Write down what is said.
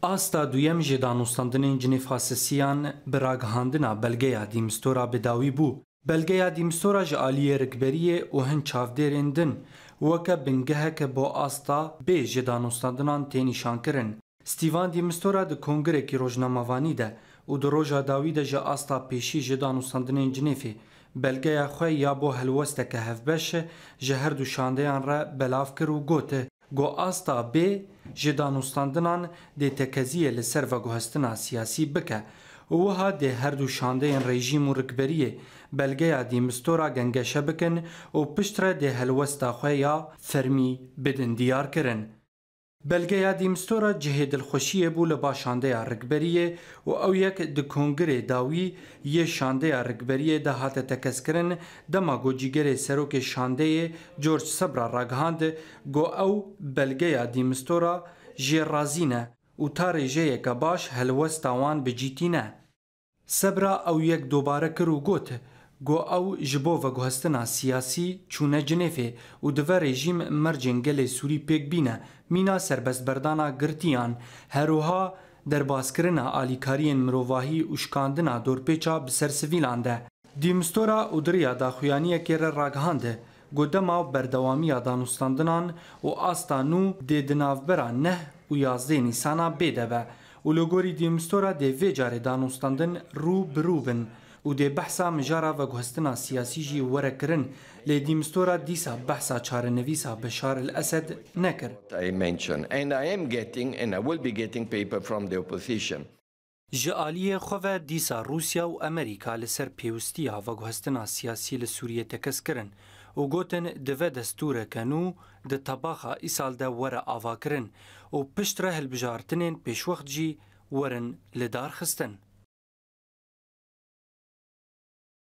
Asta dujem ji danûstandinên cinêfasesiyan biragihandina belgeya dîmstora bidawî bû. Belgeya dîmstora ji aliyê rikberiyê û hin çavdêrên din weke bingeheke bo asta bê ji danûstandinan tê nîşankirin. Stîvan dîmstora di kongrekî rojnamavanî de û di roja dawî de ji asta pêşî ji danûstandinên cinêfê belgeya xwe ya bo helwesteke hevbeş ji her du şandeyan re belav kir û gote. Go asta bê جه دانوستاندنان د تکزیه لسر و گوهستنا سیاسی بکه وها د هر دو شاندهین رژیم و رکبریه بلگه دیمستورا گنگشه بکن و پشتره د هلوستا خویا فرمی بدن دیار کرن. بلګیا دیمستورا جهه دلخوشی بو له باشانده رګبریه او او یک د کنګری داوی ی شانده رګبریه د هاته تکسکرن د ماګوجیګری سروک شانده جورج صبر راګهاند گو او بلګیا دیمستورا جرازینه او تاریجه یک باش هلوستوان بجیتینه صبر او یک دوباره کرو ګوت گو او جبو و گوهستنا سیاسی چونه جنفه و دوه رژیم مرجنگل سوری پیک بینه مینا سربست بردانا گرتیان هروها در باسکرنا آلیکارین مروواهی و شکاندنا دورپیچا بسر سویلان ده دیمستورا و دریا دا خویانیه که را راگهانده گودما بردوامی دانستاندنان و آستانو دیدنافبرا نه و یازده نیسانا بیده و لوگوری دیمستورا دی ویجار دانستاندن رو بروبن û dê behsa mijara veguhestina siyasî jî werekirin lê dîmstora dîsa behsa çarenivîsa Beşar el Esed nekir. I mention and I am getting and I will be getting paper from the opposition. Ji aliyê xwe ve dîsa Rûsya û Amerîka li ser pêwistiya veguhestina siyasî li Sûriyê tekes kirin û gotin divê destûrekin û di tebaxa îsal de were avakirin û piştre hilbijartinên pêşwext jî werin li dar xistin.